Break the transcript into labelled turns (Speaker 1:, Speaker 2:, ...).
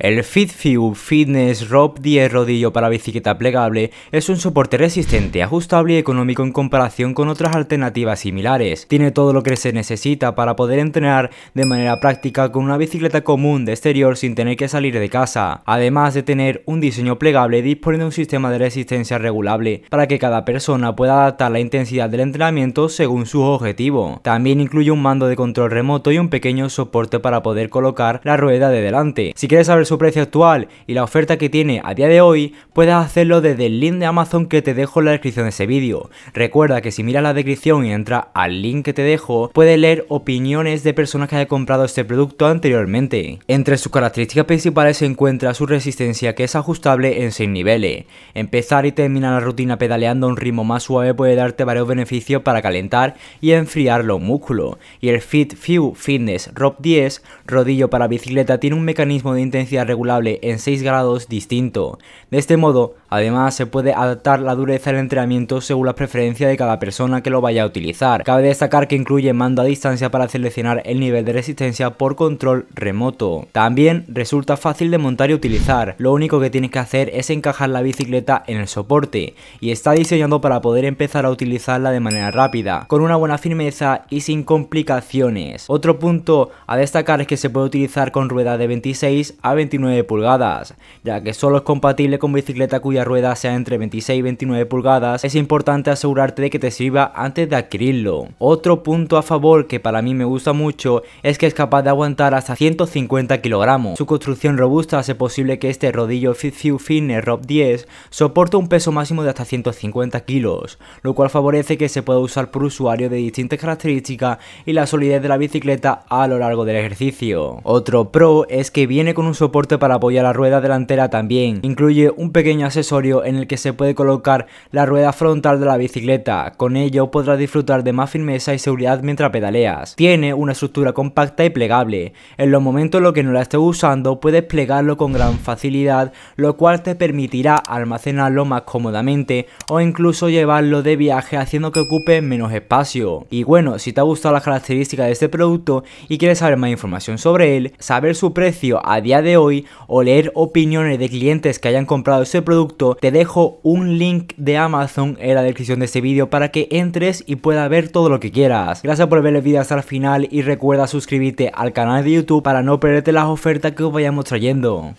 Speaker 1: El FitFew Fitness Rope 10 rodillo para bicicleta plegable es un soporte resistente, ajustable y económico en comparación con otras alternativas similares. Tiene todo lo que se necesita para poder entrenar de manera práctica con una bicicleta común de exterior sin tener que salir de casa, además de tener un diseño plegable dispone de un sistema de resistencia regulable para que cada persona pueda adaptar la intensidad del entrenamiento según su objetivo. También incluye un mando de control remoto y un pequeño soporte para poder colocar la rueda de delante. Si quieres saber su precio actual y la oferta que tiene a día de hoy, puedes hacerlo desde el link de Amazon que te dejo en la descripción de ese vídeo. Recuerda que si miras la descripción y entras al link que te dejo, puedes leer opiniones de personas que hayan comprado este producto anteriormente. Entre sus características principales se encuentra su resistencia que es ajustable en 6 niveles. Empezar y terminar la rutina pedaleando a un ritmo más suave puede darte varios beneficios para calentar y enfriar los músculos. Y el Fit Few Fitness Rob 10, rodillo para bicicleta, tiene un mecanismo de intensidad regulable en 6 grados distinto. De este modo, Además, se puede adaptar la dureza del entrenamiento según las preferencias de cada persona que lo vaya a utilizar. Cabe destacar que incluye mando a distancia para seleccionar el nivel de resistencia por control remoto. También resulta fácil de montar y utilizar, lo único que tienes que hacer es encajar la bicicleta en el soporte y está diseñado para poder empezar a utilizarla de manera rápida, con una buena firmeza y sin complicaciones. Otro punto a destacar es que se puede utilizar con ruedas de 26 a 29 pulgadas, ya que solo es compatible con bicicleta cuya rueda sea entre 26 y 29 pulgadas, es importante asegurarte de que te sirva antes de adquirirlo. Otro punto a favor que para mí me gusta mucho es que es capaz de aguantar hasta 150 kilogramos. Su construcción robusta hace posible que este rodillo Few Fitness Rob 10 soporte un peso máximo de hasta 150 kilos, lo cual favorece que se pueda usar por usuario de distintas características y la solidez de la bicicleta a lo largo del ejercicio. Otro pro es que viene con un soporte para apoyar la rueda delantera también, incluye un pequeño acceso en el que se puede colocar la rueda frontal de la bicicleta, con ello podrás disfrutar de más firmeza y seguridad mientras pedaleas. Tiene una estructura compacta y plegable, en los momentos en los que no la estés usando puedes plegarlo con gran facilidad, lo cual te permitirá almacenarlo más cómodamente o incluso llevarlo de viaje haciendo que ocupe menos espacio. Y bueno, si te ha gustado las características de este producto y quieres saber más información sobre él, saber su precio a día de hoy o leer opiniones de clientes que hayan comprado este producto, te dejo un link de Amazon en la descripción de este vídeo para que entres y puedas ver todo lo que quieras. Gracias por ver el vídeo hasta el final y recuerda suscribirte al canal de YouTube para no perderte las ofertas que os vayamos trayendo.